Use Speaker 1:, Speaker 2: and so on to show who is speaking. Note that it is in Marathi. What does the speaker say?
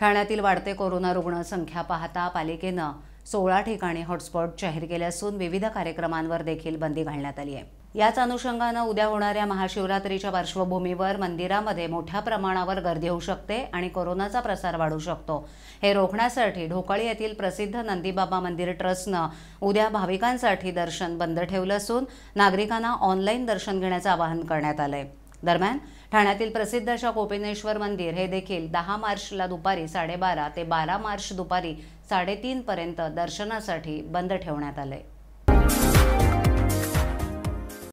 Speaker 1: ठाण्यातील वाढते कोरोना रुग्ण संख्या पाहता पालिकेनं सोळा ठिकाणी हॉटस्पॉट जाहीर केले असून विविध कार्यक्रमांवर देखील बंदी घालण्यात आली आहे याच अनुषंगानं उद्या होणाऱ्या महाशिवरात्रीच्या पार्श्वभूमीवर मंदिरामध्ये मोठ्या प्रमाणावर गर्दी होऊ शकते आणि कोरोनाचा प्रसार वाढू शकतो हे रोखण्यासाठी ढोकाळी येथील प्रसिद्ध नंदीबाबा मंदिर ट्रस्टनं उद्या भाविकांसाठी दर्शन बंद ठेवलं असून नागरिकांना ऑनलाईन दर्शन घेण्याचं आवाहन करण्यात आलं आहे दरम्यान ठाण्यातील प्रसिद्ध अशा कोपिनेश्वर मंदिर हे देखील दहा मार्चला दुपारी साडेबारा ते बारा मार्च दुपारी पर्यंत दर्शनासाठी बंद ठेवण्यात आले